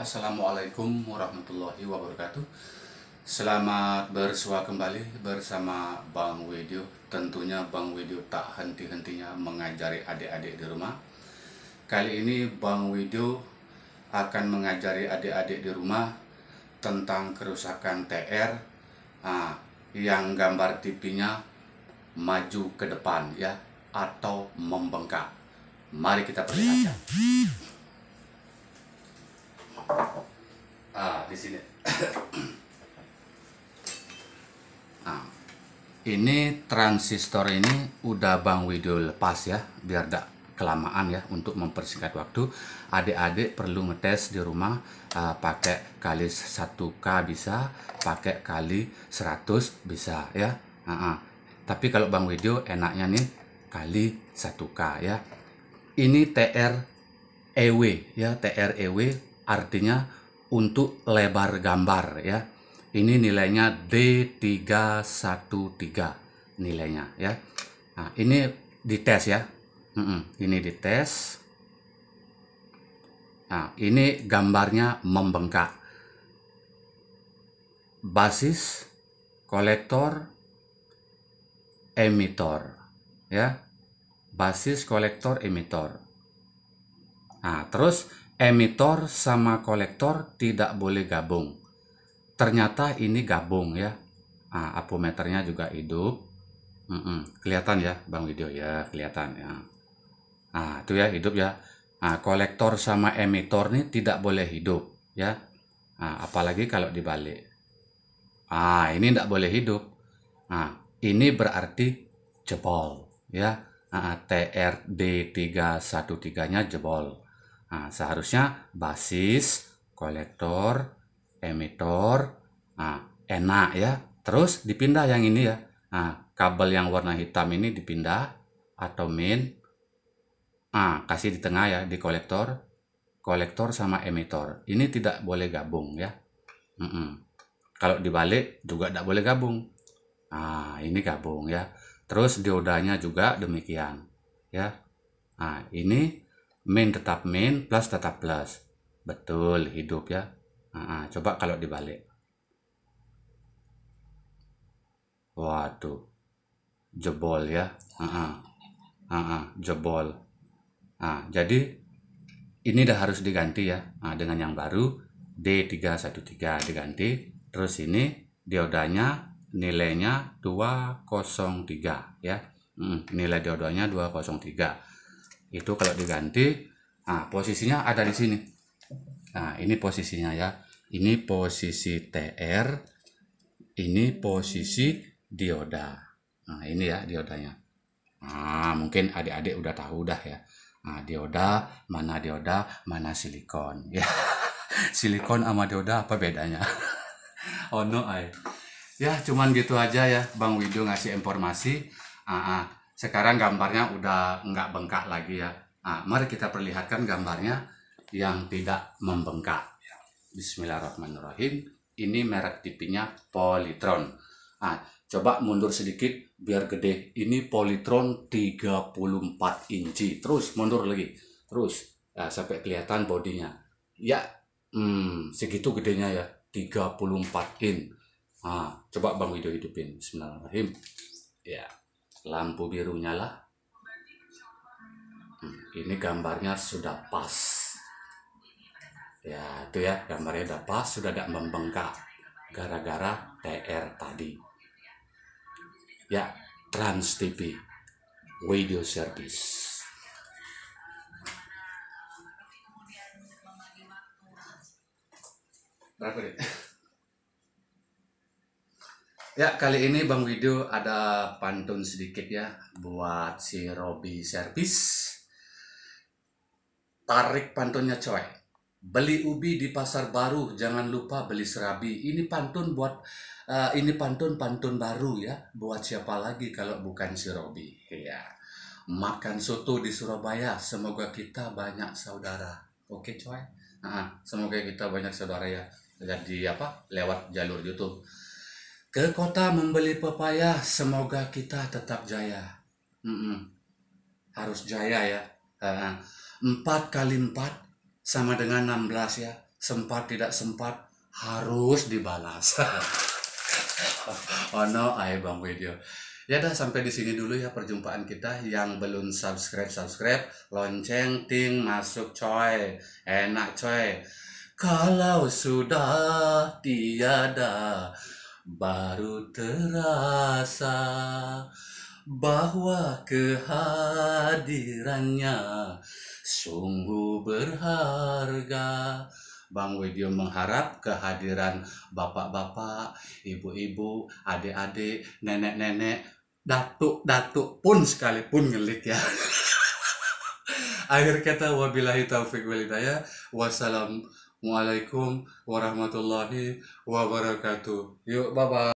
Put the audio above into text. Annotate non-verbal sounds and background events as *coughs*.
Assalamualaikum warahmatullahi wabarakatuh Selamat bersua kembali bersama Bang Widyo Tentunya Bang Widyo tak henti-hentinya mengajari adik-adik di rumah Kali ini Bang Widyo akan mengajari adik-adik di rumah Tentang kerusakan TR ah, Yang gambar tipinya maju ke depan ya Atau membengkak Mari kita perlihatkan di sini. *coughs* nah, ini transistor ini udah Bang video lepas ya, biar gak kelamaan ya untuk mempersingkat waktu. Adik-adik perlu ngetes di rumah uh, pakai kali 1K bisa, pakai kali 100 bisa ya. Uh -uh. Tapi kalau Bang video enaknya nih kali 1K ya. Ini TR EW ya, TR EW artinya untuk lebar gambar ya. Ini nilainya D313 nilainya ya. Nah, ini dites ya. Mm -mm, ini dites. Nah, ini gambarnya membengkak. Basis, kolektor, emitor ya. Basis, kolektor, emitor. Nah, terus emitor sama kolektor tidak boleh gabung. Ternyata ini gabung ya. Nah, apometernya juga hidup. Mm -mm, kelihatan ya Bang Video ya, kelihatan ya. Nah, itu ya hidup ya. Nah, kolektor sama emitor nih tidak boleh hidup ya. Nah, apalagi kalau dibalik. Ah, ini tidak boleh hidup. Nah, ini berarti jebol ya. Nah, TRD313-nya jebol. Nah, seharusnya basis, kolektor, emitor, nah, enak ya. Terus dipindah yang ini ya. Nah, kabel yang warna hitam ini dipindah atau min. Ah, kasih di tengah ya di kolektor, kolektor sama emitor. Ini tidak boleh gabung ya. Mm -mm. Kalau dibalik juga tidak boleh gabung. Ah, ini gabung ya. Terus diodanya juga demikian ya. Nah, ini min tetap min, plus tetap plus. Betul hidup ya. Nah, coba kalau dibalik. Waduh, jebol ya. Nah, nah, jebol. Nah, jadi ini udah harus diganti ya nah, dengan yang baru D313 diganti. Terus ini diodanya nilainya 203 ya. Hmm, nilai diodanya 203 itu kalau diganti nah posisinya ada di sini nah ini posisinya ya ini posisi TR ini posisi dioda nah ini ya diodanya nah mungkin adik-adik udah tahu dah ya nah, dioda mana dioda mana silikon *laughs* ya silikon sama dioda apa bedanya *laughs* oh no I ya cuman gitu aja ya Bang Wido ngasih informasi ah, ah sekarang gambarnya udah nggak bengkak lagi ya nah, mari kita perlihatkan gambarnya yang tidak membengkak ya. Bismillahirrahmanirrahim ini merek tipinya Polytron nah, coba mundur sedikit biar gede ini Polytron 34 inci terus mundur lagi terus ya, sampai kelihatan bodinya ya hmm, segitu gedenya ya 34 inci. nah, coba Bang Wido hidupin Bismillahirrahmanirrahim ya yeah lampu birunya lah, hmm, ini gambarnya sudah pas ya itu ya gambarnya sudah pas sudah tidak membengkak gara-gara TR tadi ya Trans TV video service Berapa Ya, kali ini Bang Wido ada pantun sedikit ya buat si Robi Servis. Tarik pantunnya coy. Beli ubi di pasar baru, jangan lupa beli serabi. Ini pantun buat uh, ini pantun pantun baru ya, buat siapa lagi kalau bukan si Robi. Ya. Makan soto di Surabaya, semoga kita banyak saudara. Oke coy. Nah, semoga kita banyak saudara ya. Jadi apa? Lewat jalur YouTube ke kota membeli pepaya semoga kita tetap jaya mm -mm. harus jaya ya empat kali empat sama dengan enam belas ya sempat tidak sempat harus dibalas *laughs* oh no ayo bang video ya dah sampai di sini dulu ya perjumpaan kita yang belum subscribe subscribe lonceng ting masuk coy enak coy kalau sudah tiada baru terasa bahwa kehadirannya sungguh berharga. Bang Widyo mengharap kehadiran bapak-bapak, ibu-ibu, adik-adik, nenek-nenek, datuk-datuk pun sekalipun ngelik ya. *laughs* Akhir kata wabillahi taufik walidaya. Wassalam. Waalaikum warahmatullahi wabarakatuh. Yuk, bye-bye.